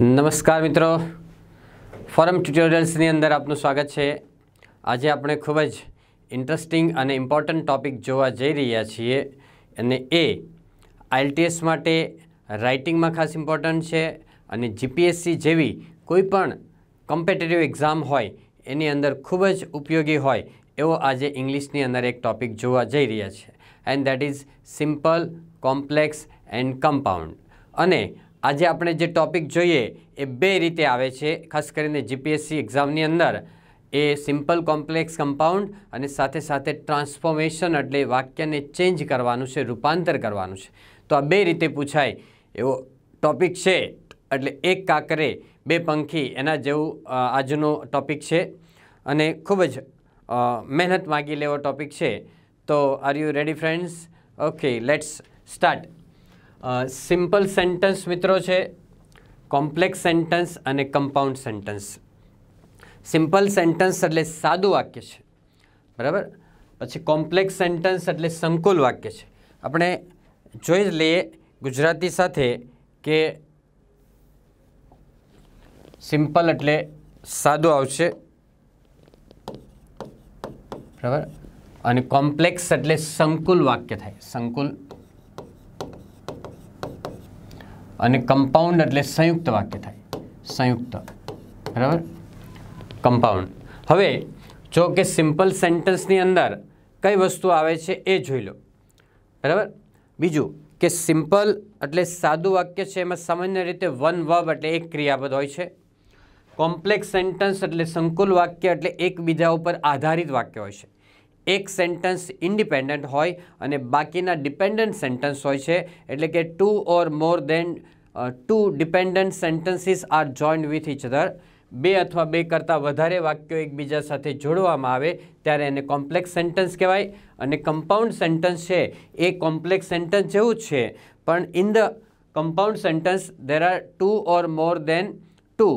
નમસ્કાર મિત્રો ફોરમ ટ્યુટોરિયલ્સની અંદર આપનું સ્વાગત છે આજે આપણે ખૂબ જ ઇન્ટરેસ્ટિંગ અને ઇમ્પોર્ટન્ટ ટોપિક જોવા જઈ રહ્યા છીએ અને એ આઈએલટીએસ માટે રાઇટિંગમાં ખાસ ઇમ્પોર્ટન્ટ છે અને જીપીએસસી જેવી કોઈપણ કોમ્પિટેટિવ એક્ઝામ હોય એની અંદર ખૂબ જ ઉપયોગી હોય એવો આજે ઇંગ્લિશની અંદર એક ટૉપિક જોવા જઈ રહ્યા છે and that is simple complex and compound અને આજે આપણે જે ટોપિક જોઈએ એ બે રીતે આવે છે ખાસ કરીને જીપીએસસી એક્ઝામની અંદર એ સિમ્પલ કોમ્પ્લેક્સ કમ્પાઉન્ડ અને સાથે સાથે ટ્રાન્સફોર્મેશન એટલે વાક્યને ચેન્જ કરવાનું છે રૂપાંતર કરવાનું છે તો આ બે રીતે પૂછાય એવો ટોપિક છે એટલે એક કાંકરે બે પંખી એના જેવું આજનો ટોપિક છે અને ખૂબ જ મહેનત માગી લેવો ટોપિક છે તો are you ready friends okay let's start simple sentence મિત્રો છે કોમ્પ્લેક્સ સેન્ટન્સ અને કમ્પાઉન્ડ સેન્ટન્સ સિમ્પલ સેન્ટન્સ એટલે સાદું વાક્ય છે બરાબર પછી કોમ્પ્લેક્સ સેન્ટન્સ એટલે સંકુલ વાક્ય છે આપણે જોઈ લઈએ ગુજરાતી સાથે કે સિમ્પલ એટલે સાદું આવશે બરાબર અને કોમ્પ્લેક્સ એટલે સંકુલ વાક્ય થાય સંકુલ અને કમ્પાઉન્ડ એટલે સંયુક્ત વાક્ય થાય સંયુક્ત બરાબર કમ્પાઉન્ડ હવે જો કે સિમ્પલ સેન્ટન્સની અંદર કઈ વસ્તુ આવે છે એ જોઈ લો બરાબર બીજું કે સિમ્પલ એટલે સાદું વાક્ય છે એમાં સામાન્ય રીતે વન વર્બ એટલે એક ક્રિયાપદ હોય છે કોમ્પ્લેક્સ સેન્ટન્સ એટલે સંકુલ વાક્ય એટલે એકબીજા ઉપર આધારિત વાક્ય હોય છે એક સેન્ટન્સ ઇન્ડિપેન્ડન્ટ હોય અને બાકીના ડિપેન્ડન્ટ સેન્ટન્સ હોય છે એટલે કે two or more than two dependent sentences are joint with each other બે અથવા બે કરતાં વધારે વાક્યો એકબીજા સાથે જોડવામાં આવે ત્યારે એને કોમ્પ્લેક્સ સેન્ટન્સ કહેવાય અને કમ્પાઉન્ડ સેન્ટન્સ છે એ કોમ્પ્લેક્સ સેન્ટન્સ જેવું જ છે પણ in the compound sentence there are two or more than two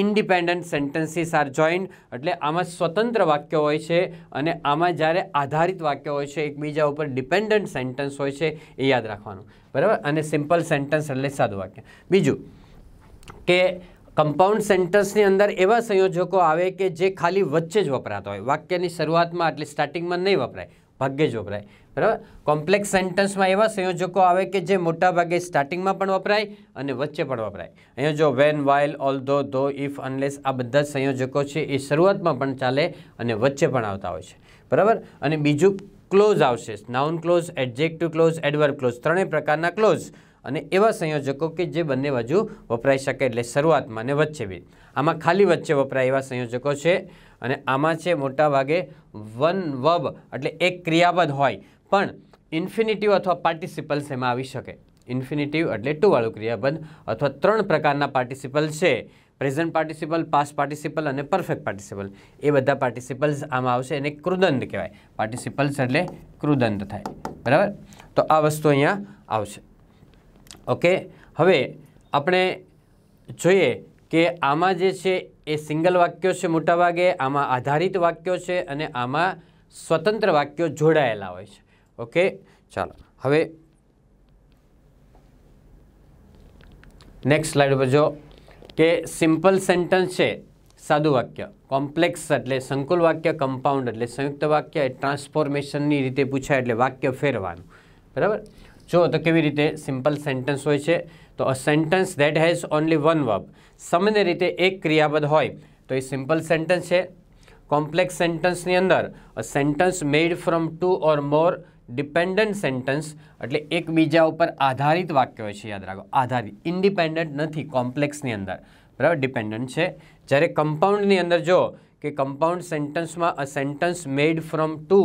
independent sentences are joined એટલે આમાં સ્વતંત્ર વાક્ય હોય છે અને આમાં જ્યારે આધારિત વાક્ય હોય છે એકબીજા ઉપર ડિપેન્ડન્ટ સેન્ટન્સ હોય છે એ યાદ રાખવાનું બરાબર અને સિમ્પલ સેન્ટન્સ એટલે સાદું વાક્ય બીજું કે કમ્પાઉન્ડ સેન્ટન્સની અંદર એવા સંયોજકો આવે કે જે ખાલી વચ્ચે જ વપરાતા હોય વાક્યની શરૂઆતમાં એટલે સ્ટાર્ટિંગમાં નહીં વપરાય ભાગ્યે જ વપરાય બરાબર કોમ્પ્લેક્સ સેન્ટન્સમાં એવા સંયોજકો આવે કે જે મોટાભાગે સ્ટાર્ટિંગમાં પણ વપરાય અને વચ્ચે પણ વપરાય અહીંયા જો વેન વાઇલ ઓલ ધો ધો ઇફ અનલેસ આ બધા સંયોજકો છે એ શરૂઆતમાં પણ ચાલે અને વચ્ચે પણ આવતા હોય છે બરાબર અને બીજું ક્લોઝ આવશે noun clause adjective clause adverb clause ત્રણેય પ્રકારના ક્લોઝ અને એવા સંયોજકો કે જે બંને બાજુ વપરાઈ શકે એટલે શરૂઆતમાં અને વચ્ચે બી આમાં ખાલી વચ્ચે વપરાય એવા સંયોજકો છે અને આમાં છે મોટાભાગે વન વબ એટલે એક ક્રિયાપદ હોય પણ ઇન્ફિનિટિવ અથવા પાર્ટિસિપલ્સ એમાં આવી શકે ઇન્ફિનિટિવ એટલે ટુવાળું ક્રિયાબંધ અથવા ત્રણ પ્રકારના પાર્ટિસિપલ છે પ્રેઝન્ટ પાર્ટિસિપલ પાસ્ટ પાર્ટિસિપલ અને પરફેક્ટ પાર્ટિસિપલ એ બધા પાર્ટિસિપલ્સ આમાં આવશે એને કૃદંત કહેવાય પાર્ટિસિપલ્સ એટલે કૃદંત થાય બરાબર તો આ વસ્તુ અહીંયા આવશે ઓકે હવે આપણે જોઈએ કે આમાં જે છે એ સિંગલ વાક્યો છે મોટાભાગે આમાં આધારિત વાક્યો છે અને આમાં સ્વતંત્ર વાક્યો જોડાયેલા હોય છે ઓકે ચાલો હવે નેક્સ્ટ સ્લાઇડ ઉપર જો કે સિમ્પલ સેન્ટન્સ છે સાદું વાક્ય કોમ્પ્લેક્સ એટલે સંકુલ વાક્ય કમ્પાઉન્ડ એટલે સંયુક્ત વાક્ય એ ટ્રાન્સફોર્મેશનની રીતે પૂછાય એટલે વાક્ય ફેરવાનું બરાબર જો તો કેવી રીતે સિમ્પલ સેન્ટન્સ હોય છે તો a sentence that has only one verb સામાન્ય રીતે એક ક્રિયાપદ હોય તો એ સિમ્પલ સેન્ટન્સ છે કોમ્પ્લેક્સ સેન્ટન્સની અંદર a sentence made from two or more dependent sentence એટલે એકબીજા ઉપર આધારિત વાક્ય હોય છે યાદ રાખો આધારિત ઇન્ડિપેન્ડન્ટ નથી કોમ્પ્લેક્સની અંદર બરાબર ડિપેન્ડન્ટ છે જ્યારે કમ્પાઉન્ડની અંદર જો કે કમ્પાઉન્ડ સેન્ટન્સમાં a sentence made from two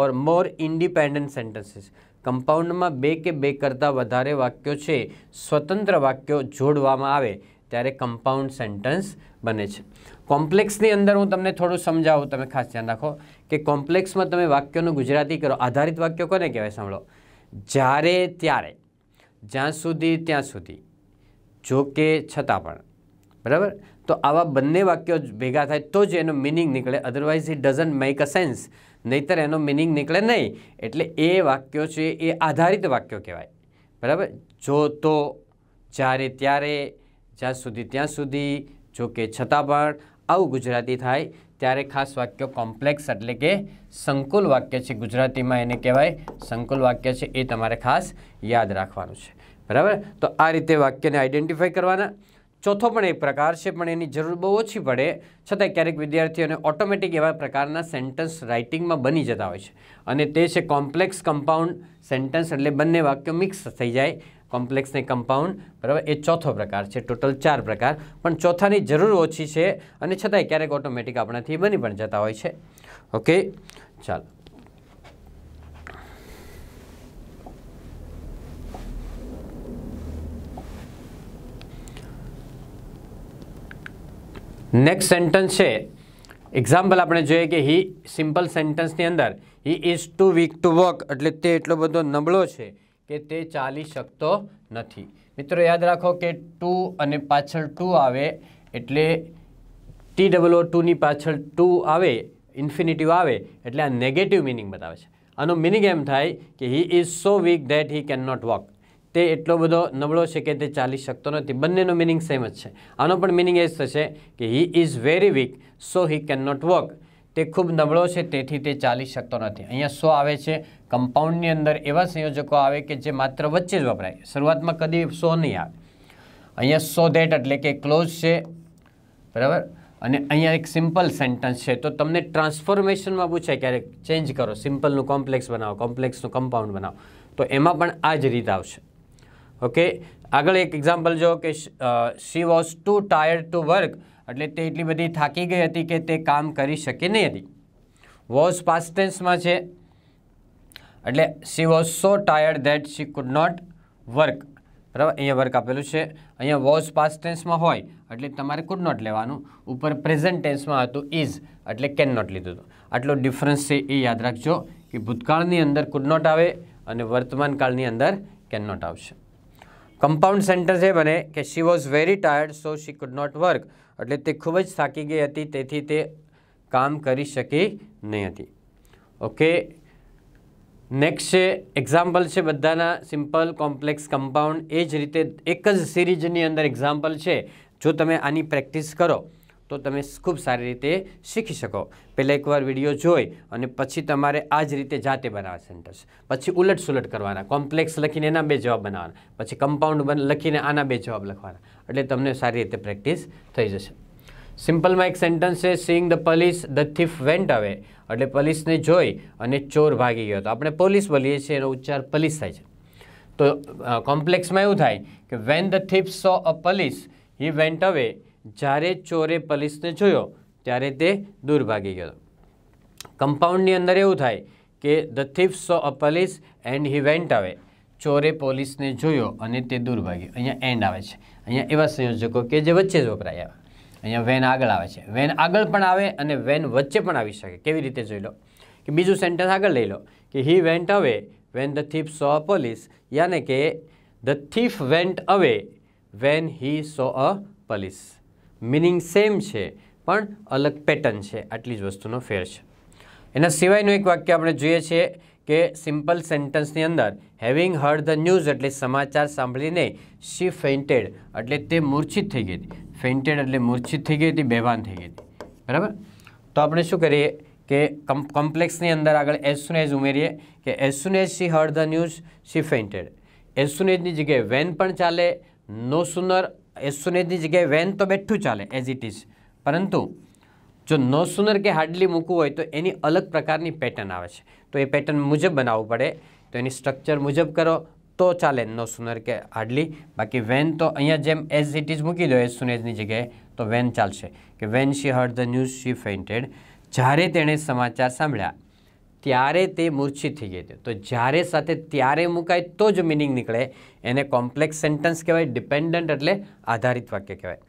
or more independent sentences કમ્પાઉન્ડમાં બે કે બે કરતાં વધારે વાક્યો છે સ્વતંત્ર વાક્યો જોડવામાં આવે ત્યારે કમ્પાઉન્ડ સેન્ટન્સ બને છે કોમ્પ્લેક્સની અંદર હું તમને થોડું સમજાવું તમે ખાસ ધ્યાન રાખો કે કોમ્પ્લેક્સમાં તમે વાક્યોનું ગુજરાતી કરો આધારિત વાક્યો કોને કહેવાય સાંભળો જ્યારે ત્યારે જ્યાં સુધી ત્યાં સુધી જો કે છતાં પણ બરાબર તો આવા બંને વાક્યો ભેગા થાય તો જ એનો મિનિંગ નીકળે otherwise it doesn't make a sense નહીતર એનો મિનિંગ નીકળે નહીં એટલે એ વાક્યો છે એ આધારિત વાક્યો કહેવાય બરાબર જો તો જ્યારે ત્યારે જ્યાં સુધી ત્યાં સુધી જો કે છતાં પણ આવું ગુજરાતી થાય ત્યારે ખાસ વાક્યો કોમ્પ્લેક્સ એટલે કે સંકુલ વાક્ય છે ગુજરાતીમાં એને કહેવાય સંકુલ વાક્ય છે એ તમારે ખાસ યાદ રાખવાનું છે બરાબર તો આ રીતે વાક્યને આઈડેન્ટિફાઈ કરવાના ચોથો પણ એક પ્રકાર છે પણ એની જરૂર બહુ ઓછી પડે છતાં ક્યારેક વિદ્યાર્થીઓને ઓટોમેટિક એવા પ્રકારના સેન્ટન્સ રાઇટિંગમાં બની જતા હોય છે અને તે છે કોમ્પ્લેક્સ કમ્પાઉન્ડ સેન્ટન્સ એટલે બંને વાક્યો મિક્સ થઈ જાય કોમ્પ્લેક્સ ને કમ્પાઉન્ડ બરાબર એ ચોથો પ્રકાર છે ટોટલ ચાર પ્રકાર પણ ચોથાની જરૂર ઓછી છે અને છતાંય ક્યારેક ઓટોમેટિક આપણાથી બની પણ જતા હોય છે ઓકે ચાલો નેક્સ્ટ સેન્ટન્સ છે એક્ઝામ્પલ આપણે જોઈએ કે હી સિમ્પલ સેન્ટન્સની અંદર he is too weak to work એટલે તે એટલો બધો નબળો છે કે તે ચાલી શકતો નથી મિત્રો યાદ રાખો કે ટુ અને પાછળ ટુ આવે એટલે ટી ડબલ ઓ ટુની પાછળ ટુ આવે ઇન્ફિનિટિવ આવે એટલે આ નેગેટિવ મિનિંગ બતાવે છે આનો મિનિંગ એમ થાય કે he is so weak that he can not walk તે એટલો બધો નબળો છે કે તે ચાલી શકતો નથી બંનેનો મિનિંગ સેમ જ છે આનો પણ મિનિંગ એ જ થશે કે he is very weak so he can not walk તે ખૂબ નબળો છે તેથી તે ચાલી શકતો નથી અહીંયા સો આવે છે કમ્પાઉન્ડની અંદર એવા સંયોજકો આવે કે જે માત્ર વચ્ચે જ વપરાય શરૂઆતમાં કદી શો નહીં આવે અહીંયા સો ધેટ એટલે કે ક્લોઝ છે બરાબર અને અહીંયા એક સિમ્પલ સેન્ટન્સ છે તો તમને ટ્રાન્સફોર્મેશનમાં પૂછાય ક્યારેક ચેન્જ કરો સિમ્પલનું કોમ્પ્લેક્સ બનાવો કોમ્પ્લેક્સનું કમ્પાઉન્ડ બનાવો તો એમાં પણ આ જ રીત આવશે ઓકે આગળ એક એક્ઝામ્પલ જો કે she was too tired to work એટલે તે એટલી બધી થાકી ગઈ હતી કે તે કામ કરી શકી નહીં હતી વોઝ પાસ્ટ છે એટલે she was so tired that she could not work બરાબર અહીંયા વર્ક આપેલું છે અહીંયા વોઝ પાસ્ટેન્સમાં હોય એટલે તમારે કુડ નોટ લેવાનું ઉપર પ્રેઝન્ટ ટેન્સમાં હતું ઇઝ એટલે કેન નોટ લીધું હતું આટલો ડિફરન્સ છે એ યાદ રાખજો કે ભૂતકાળની અંદર કુડ નોટ આવે અને વર્તમાનકાળની અંદર કેન નોટ આવશે કમ્પાઉન્ડ સેન્ટેન્સ એ બને કે she was very tired so she could not work એટલે તે ખૂબ જ થાકી ગઈ હતી તેથી તે કામ કરી શકી નહીં હતી ઓકે નેક્સ્ટ છે એક્ઝામ્પલ છે બધાના સિમ્પલ કોમ્પ્લેક્સ કમ્પાઉન્ડ એ જ રીતે એક જ સિરીઝની અંદર એક્ઝામ્પલ છે જો તમે આની પ્રેક્ટિસ કરો તો તમે ખૂબ સારી રીતે શીખી શકો પહેલાં એકવાર વિડીયો જોઈ અને પછી તમારે આ જ રીતે જાતે બનાવવા સેન્ટર્સ પછી ઉલટસુલટ કરવાના કોમ્પ્લેક્સ લખીને એના બે જવાબ બનાવવાના પછી કમ્પાઉન્ડ લખીને આના બે જવાબ લખવાના એટલે તમને સારી રીતે પ્રેક્ટિસ થઈ જશે સિમ્પલમાં એક સેન્ટન્સ છે seeing the police the thief went away એટલે પોલીસને જોઈ અને ચોર ભાગી ગયો તો આપણે પોલીસ બોલીએ છીએ એનો ઉચ્ચાર પોલીસ થાય છે તો કોમ્પ્લેક્સમાં એવું થાય કે when the thief saw a police he went away જ્યારે ચોરે પલીસને જોયો ત્યારે તે દૂર ભાગી ગયો કમ્પાઉન્ડની અંદર એવું થાય કે the thief saw a police and he went away ચોરે પોલીસને જોયો અને તે દૂર ભાગ્યો અહીંયા એન્ડ આવે છે અહીંયા એવા સંયોજકો કે જે વચ્ચે જ વપરાય આવે અહીંયા વેન આગળ આવે છે વેન આગળ પણ આવે અને વેન વચ્ચે પણ આવી શકે કેવી રીતે જોઈ લો કે બીજું સેન્ટેન્સ આગળ લઈ લો કે he went away when the thief saw a police યાને કે the thief went away when he saw a police meaning same છે પણ અલગ પેટર્ન છે આટલી જ વસ્તુનો ફેર છે એના સિવાયનું એક વાક્ય આપણે જોઈએ છીએ કે સિમ્પલ સેન્ટન્સની અંદર હેવિંગ હર્ડ ધ ન્યૂઝ એટલે સમાચાર સાંભળીને શી ફેન્ટેડ એટલે તે મૂર્છિત થઈ ગઈ હતી ફેન્ટેડ એટલે મૂર્છિત થઈ ગઈ હતી બેભાન થઈ ગઈ હતી બરાબર તો આપણે શું કરીએ કે કમ કોમ્પ્લેક્સની અંદર આગળ એઝ સુન એઝ ઉમેરીએ કે as soon as she heard the news she fainted as soon એઝની જગ્યાએ વેન પણ ચાલે નો સુનર એઝ સુન જગ્યાએ વેન તો બેઠું ચાલે એઝ ઇટ ઇઝ પરંતુ જો નો સુનર કે હાર્ડલી મૂકવું હોય તો એની અલગ પ્રકારની પેટર્ન આવે છે તો એ પેટર્ન મુજબ બનાવવું પડે તો એની સ્ટ્રક્ચર મુજબ કરો તો ચાલે નો સુનર કે હાર્ડલી બાકી વેન તો અહીંયા જેમ એઝ ઇટ ઇઝ મૂકી દો એઝ સુન જગ્યાએ તો વેન ચાલશે કે when she heard the news she fainted જ્યારે તેણે સમાચાર સાંભળ્યા ત્યારે તે મૂર્છિત થઈ ગઈ તો જ્યારે સાથે ત્યારે મુકાય તો જ મિનિંગ નીકળે એને કોમ્પ્લેક્સ સેન્ટન્સ કહેવાય ડિપેન્ડન્ટ એટલે આધારિત વાક્ય કહેવાય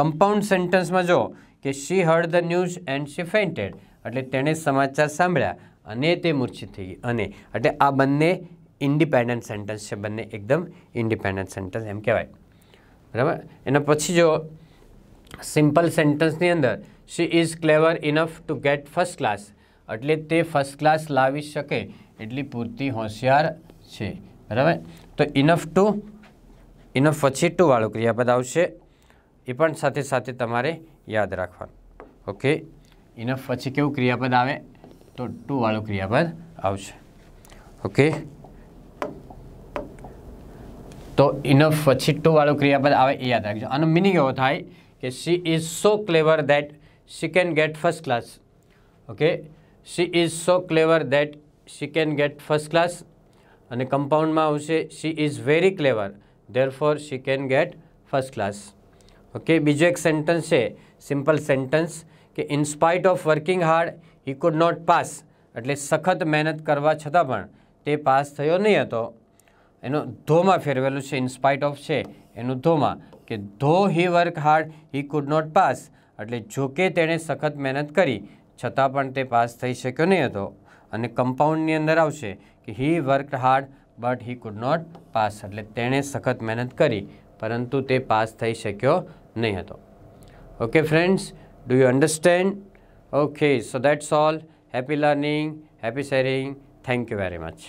કમ્પાઉન્ડ સેન્ટન્સમાં જો કે she heard the news and she fainted એટલે તેણે સમાચાર સાંભળ્યા અને તે મૂર્છિત થઈ ગઈ અને એટલે આ બંને ઇન્ડિપેન્ડન્ટ સેન્ટન્સ છે બંને એકદમ ઇન્ડિપેન્ડન્ટ સેન્ટેન્સ એમ કહેવાય બરાબર એના પછી જો સિમ્પલ સેન્ટન્સની અંદર she is clever enough to get first class એટલે તે ફર્સ્ટ ક્લાસ લાવી શકે એટલી પૂરતી હોશિયાર છે બરાબર તો ઇનફ ટુ ઇનફ પછી ટુવાળું ક્રિયાપદ આવશે એ પણ સાથે સાથે તમારે યાદ રાખવાનું ઓકે ઇનફ પછી કેવું ક્રિયાપદ આવે તો ટુવાળું ક્રિયાપદ આવશે ઓકે તો ઇનફ પછી ટુવાળું ક્રિયાપદ આવે એ યાદ રાખજો આનો મિનિંગ એવો થાય કે she is so clever that she can get first class okay she is so clever that she can get first class અને કમ્પાઉન્ડમાં આવશે she is very clever therefore she can get first class okay બીજો એક sentence છે simple sentence કે in spite of working hard he could not pass એટલે સખત મહેનત કરવા છતાં પણ તે પાસ થયો નહીં હતો એનો ધોમાં ફેરવેલું છે ઇન્સ્પાઇટ ઓફ છે એનું ધોમાં કે though he work hard he could not pass એટલે જોકે તેણે સખત મહેનત કરી છતાં પણ તે પાસ થઈ શક્યો નહીં હતો અને કમ્પાઉન્ડની અંદર આવશે કે he work hard but he could not pass એટલે તેણે સખત મહેનત કરી પરંતુ તે પાસ થઈ શક્યો નહીં હતો okay friends do you understand okay so that's all happy learning happy sharing thank you very much